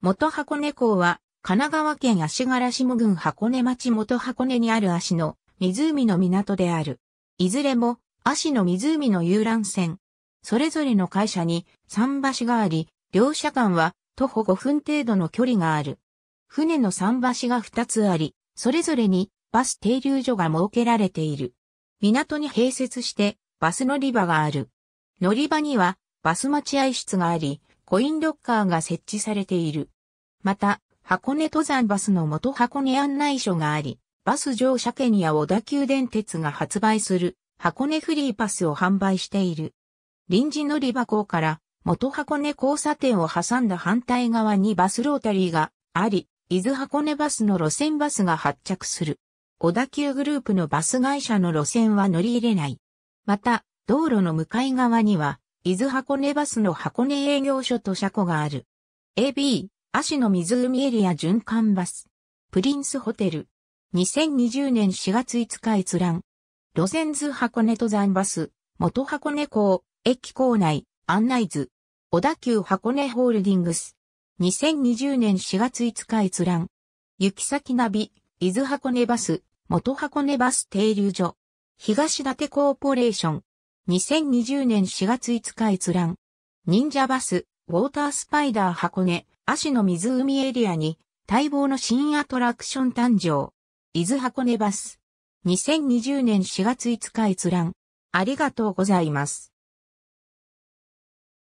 元箱根港は、神奈川県足柄下郡箱根町元箱根にある足の湖の港である。いずれも、足の湖の遊覧船。それぞれの会社に桟橋があり、両社間は徒歩5分程度の距離がある。船の桟橋が2つあり、それぞれにバス停留所が設けられている。港に併設してバス乗り場がある。乗り場にはバス待合室があり、コインロッカーが設置されている。また、箱根登山バスの元箱根案内所があり、バス乗車券や小田急電鉄が発売する箱根フリーパスを販売している。臨時乗り場港から元箱根交差点を挟んだ反対側にバスロータリーがあり、伊豆箱根バスの路線バスが発着する。小田急グループのバス会社の路線は乗り入れない。また、道路の向かい側には伊豆箱根バスの箱根営業所と車庫がある。AB、足の湖エリア循環バス。プリンスホテル。2020年4月5日閲覧。路線図箱根登山バス、元箱根港、駅構内、案内図。小田急箱根ホールディングス。2020年4月5日閲覧。行き先ナビ、伊豆箱根バス、元箱根バス停留所。東立コーポレーション。2020年4月5日閲覧。忍者バス、ウォータースパイダー箱根、足の湖エリアに、待望の新アトラクション誕生。伊豆箱根バス。2020年4月5日閲覧。ありがとうございます。